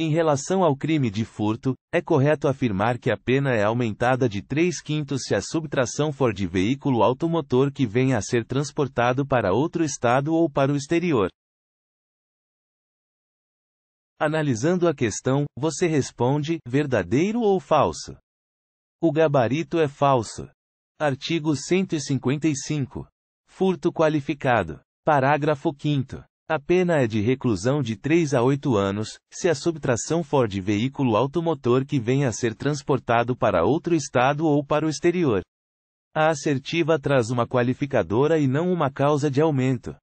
Em relação ao crime de furto, é correto afirmar que a pena é aumentada de 3 quintos se a subtração for de veículo automotor que venha a ser transportado para outro estado ou para o exterior. Analisando a questão, você responde: verdadeiro ou falso? O gabarito é falso. Artigo 155. Furto qualificado. Parágrafo 5. A pena é de reclusão de 3 a 8 anos, se a subtração for de veículo automotor que venha a ser transportado para outro estado ou para o exterior. A assertiva traz uma qualificadora e não uma causa de aumento.